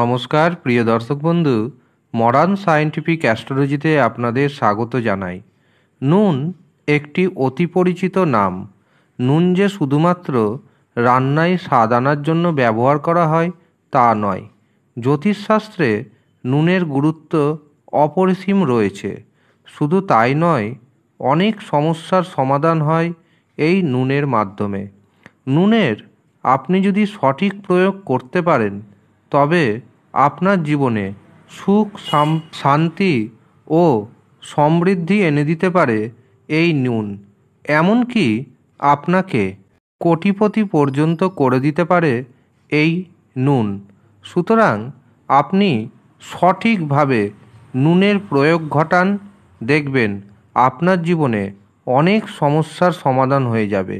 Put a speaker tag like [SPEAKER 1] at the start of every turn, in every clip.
[SPEAKER 1] নমস্কার প্রিয় দর্শক বন্ধু মডার্ন সায়েন্টিফিক অ্যাস্ট্রোলজিতে আপনাদের স্বাগত জানাই নুন একটি অতি পরিচিত নাম নুন যে শুধুমাত্র রান্নায় স্বাদ আনার জন্য ব্যবহার করা হয় তা নয় জ্যোতিষশাস্ত্রে নুনের গুরুত্ব অপরিসীম রয়েছে শুধু তাই নয় অনেক সমস্যার সমাধান হয় এই নুনের মাধ্যমে নুনের আপনি যদি সঠিক প্রয়োগ করতে পারেন তবে আপনার জীবনে সুখ শান্তি ও সমৃদ্ধি এনে দিতে পারে এই নুন এমনকি আপনাকে কোটিপতি পর্যন্ত করে দিতে পারে এই নুন সুতরাং আপনি সঠিকভাবে নুনের প্রয়োগ ঘটান দেখবেন আপনার জীবনে অনেক সমস্যার সমাধান হয়ে যাবে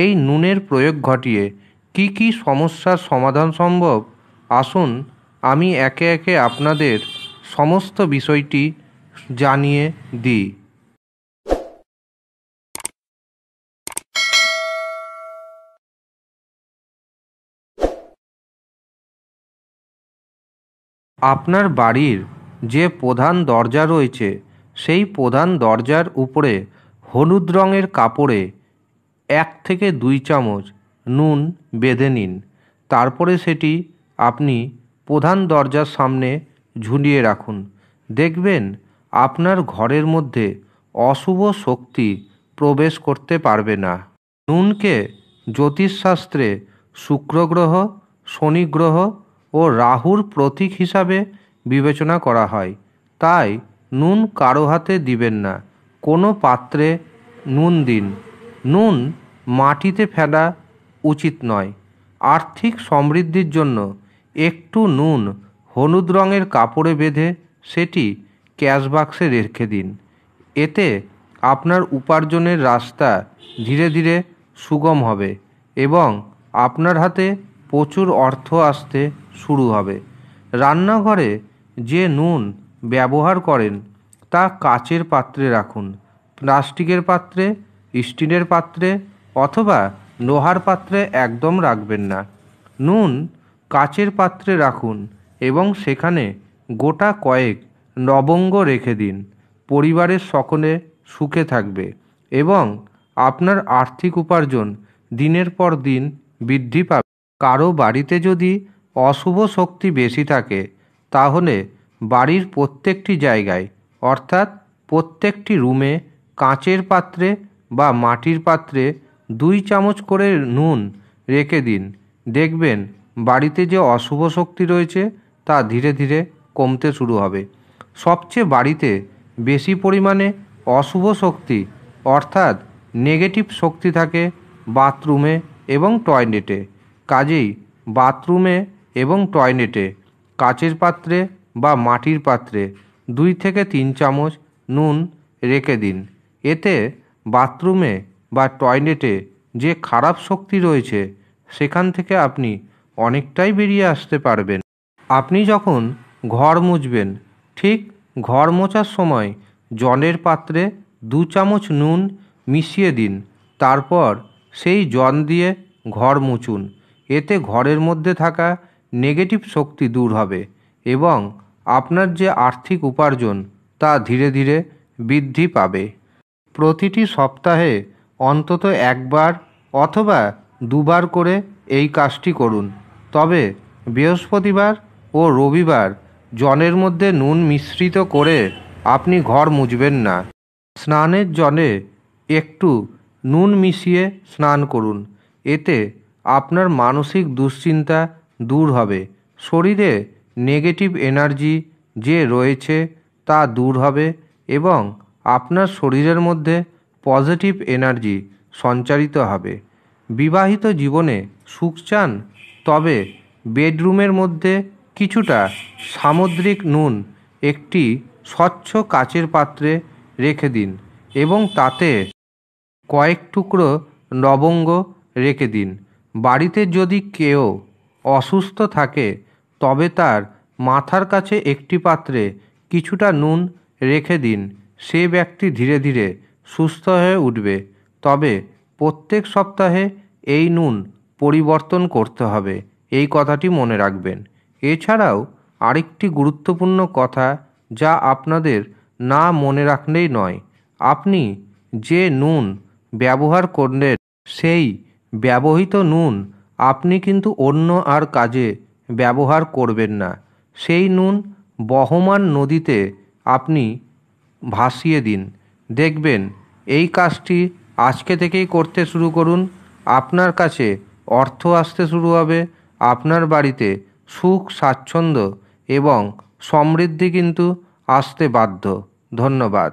[SPEAKER 1] এই নুনের প্রয়োগ ঘটিয়ে কি কি সমস্যার সমাধান সম্ভব আসুন আমি একে একে আপনাদের সমস্ত বিষয়টি জানিয়ে দিই আপনার বাড়ির যে প্রধান দরজা রয়েছে সেই প্রধান দরজার উপরে হলুদ রঙের কাপড়ে এক থেকে দুই চামচ নুন বেঁধে নিন তারপরে সেটি আপনি প্রধান দরজার সামনে ঝুলিয়ে রাখুন দেখবেন আপনার ঘরের মধ্যে অশুভ শক্তি প্রবেশ করতে পারবে না নুনকে জ্যোতিষশাস্ত্রে শুক্র গ্রহ শনি গ্রহ ও রাহুর প্রতীক হিসাবে বিবেচনা করা হয় তাই নুন কারো হাতে দিবেন না কোনো পাত্রে নুন দিন নুন মাটিতে ফেলা উচিত নয় আর্থিক সমৃদ্ধির জন্য একটু নুন হলুদ রঙের কাপড়ে বেঁধে সেটি ক্যাশ বাক্সে রেখে দিন এতে আপনার উপার্জনের রাস্তা ধীরে ধীরে সুগম হবে এবং আপনার হাতে প্রচুর অর্থ আসতে শুরু হবে রান্নাঘরে যে নুন ব্যবহার করেন তা কাচের পাত্রে রাখুন প্লাস্টিকের পাত্রে স্টিলের পাত্রে অথবা লোহার পাত্রে একদম রাখবেন না নুন কাচের পাত্রে রাখুন এবং সেখানে গোটা কয়েক লবঙ্গ রেখে দিন পরিবারের সকলে সুখে থাকবে এবং আপনার আর্থিক উপার্জন দিনের পর দিন বৃদ্ধি পাবে কারো বাড়িতে যদি অশুভ শক্তি বেশি থাকে তাহলে বাড়ির প্রত্যেকটি জায়গায় অর্থাৎ প্রত্যেকটি রুমে কাঁচের পাত্রে বা মাটির পাত্রে দুই চামচ করে নুন রেখে দিন দেখবেন বাড়িতে যে অশুভ শক্তি রয়েছে তা ধীরে ধীরে কমতে শুরু হবে সবচেয়ে বাড়িতে বেশি পরিমাণে অশুভ শক্তি অর্থাৎ নেগেটিভ শক্তি থাকে বাথরুমে এবং টয়লেটে কাজেই বাথরুমে এবং টয়লেটে কাচের পাত্রে বা মাটির পাত্রে দুই থেকে তিন চামচ নুন রেখে দিন এতে বাথরুমে বা টয়লেটে যে খারাপ শক্তি রয়েছে সেখান থেকে আপনি অনেকটাই বেরিয়ে আসতে পারবেন আপনি যখন ঘর মুছবেন ঠিক ঘর মোছার সময় জলের পাত্রে দু চামচ নুন মিশিয়ে দিন তারপর সেই জল দিয়ে ঘর মুছুন এতে ঘরের মধ্যে থাকা নেগেটিভ শক্তি দূর হবে এবং আপনার যে আর্থিক উপার্জন তা ধীরে ধীরে বৃদ্ধি পাবে প্রতিটি সপ্তাহে অন্তত একবার অথবা দুবার করে এই কাজটি করুন তবে বৃহস্পতিবার ও রবিবার জলের মধ্যে নুন মিশ্রিত করে আপনি ঘর মুছবেন না স্নানের জলে একটু নুন মিশিয়ে স্নান করুন এতে আপনার মানসিক দুশ্চিন্তা দূর হবে শরীরে নেগেটিভ এনার্জি যে রয়েছে তা দূর হবে এবং আপনার শরীরের মধ্যে পজিটিভ এনার্জি সঞ্চারিত হবে বিবাহিত জীবনে সুখ চান তবে বেডরুমের মধ্যে কিছুটা সামুদ্রিক নুন একটি স্বচ্ছ কাচের পাত্রে রেখে দিন এবং তাতে কয়েক টুকরো লবঙ্গ রেখে দিন বাড়িতে যদি কেউ অসুস্থ থাকে তবে তার মাথার কাছে একটি পাত্রে কিছুটা নুন রেখে দিন সে ব্যক্তি ধীরে ধীরে সুস্থ হয়ে উঠবে তবে প্রত্যেক সপ্তাহে এই নুন পরিবর্তন করতে হবে এই কথাটি মনে রাখবেন এছাড়াও আরেকটি গুরুত্বপূর্ণ কথা যা আপনাদের না মনে রাখলেই নয় আপনি যে নুন ব্যবহার করলেন সেই ব্যবহৃত নুন আপনি কিন্তু অন্য আর কাজে ব্যবহার করবেন না সেই নুন বহমান নদীতে আপনি ভাসিয়ে দিন দেখবেন এই কাজটি আজকে থেকেই করতে শুরু করুন আপনার কাছে অর্থ আসতে শুরু হবে আপনার বাড়িতে সুখ স্বাচ্ছন্দ্য এবং সমৃদ্ধি কিন্তু আসতে বাধ্য ধন্যবাদ